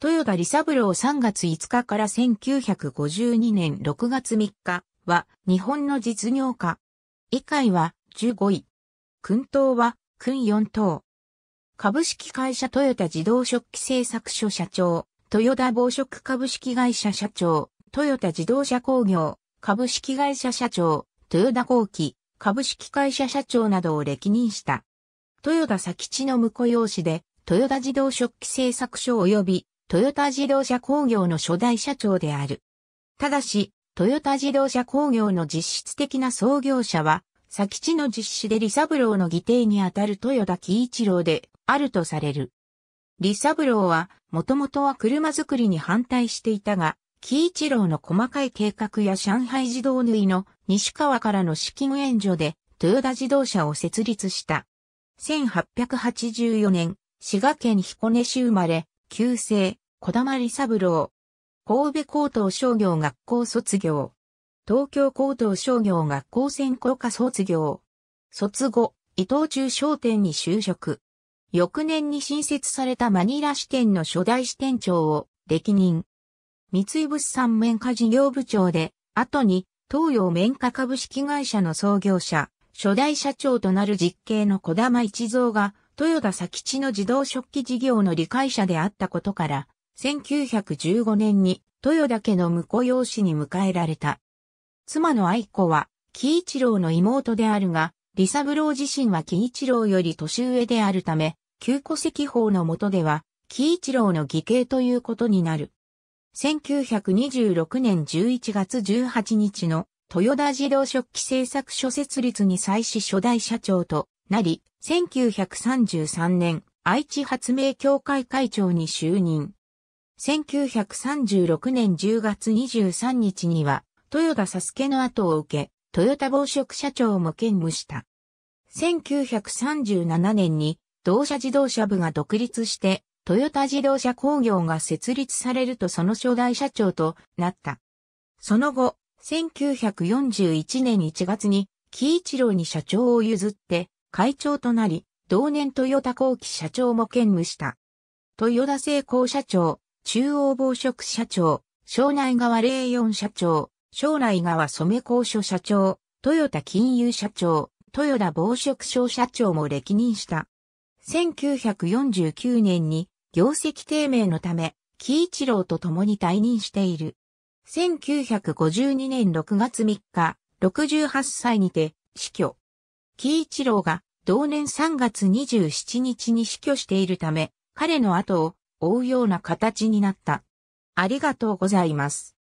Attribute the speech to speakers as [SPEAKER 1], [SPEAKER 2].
[SPEAKER 1] 豊田利三郎3月5日から1952年6月3日は日本の実業家。以外は15位。君等は君4等。株式会社豊田自動食器製作所社長、豊田防食株式会社社長、豊田自動車工業、株式会社社長、豊田工機、株式会社社長などを歴任した。豊田佐吉の婿養子で、豊田自動食器製作所及びトヨタ自動車工業の初代社長である。ただし、トヨタ自動車工業の実質的な創業者は、佐吉の実施でブ三郎の義弟にあたる豊田喜一郎であるとされる。ブ三郎は、もともとは車作りに反対していたが、喜一郎の細かい計画や上海自動縫いの西川からの資金援助で、豊田自動車を設立した。1884年、滋賀県彦根市生まれ、旧姓、小玉利三郎。神戸高等商業学校卒業。東京高等商業学校専攻科卒業。卒後、伊藤忠商店に就職。翌年に新設されたマニラ支店の初代支店長を歴任。三井物産免課事業部長で、後に東洋免課株式会社の創業者、初代社長となる実刑の小玉一蔵が豊田佐吉の自動食器事業の理解者であったことから、1915年に豊田家の婿養子に迎えられた。妻の愛子は、喜一郎の妹であるが、李三郎自身は喜一郎より年上であるため、旧戸籍法の下では、喜一郎の義兄ということになる。1926年11月18日の豊田自動食器製作所設立に際し初代社長となり、1933年、愛知発明協会会長に就任。1936年10月23日には、豊田佐助の後を受け、豊田防食社長も兼務した。1937年に、同社自動車部が独立して、トヨタ自動車工業が設立されるとその初代社長となった。その後、1941年1月に、木一郎に社長を譲って、会長となり、同年豊田後期社長も兼務した。豊田成功社長、中央防食社長、庄内川霊四社長、庄内川染工所社長、豊田金融社長、豊田防食省社長も歴任した。1949年に業績低迷のため、木一郎と共に退任している。1952年6月3日、68歳にて死去。喜一郎が同年3月27日に死去しているため、彼の後を追うような形になった。ありがとうございます。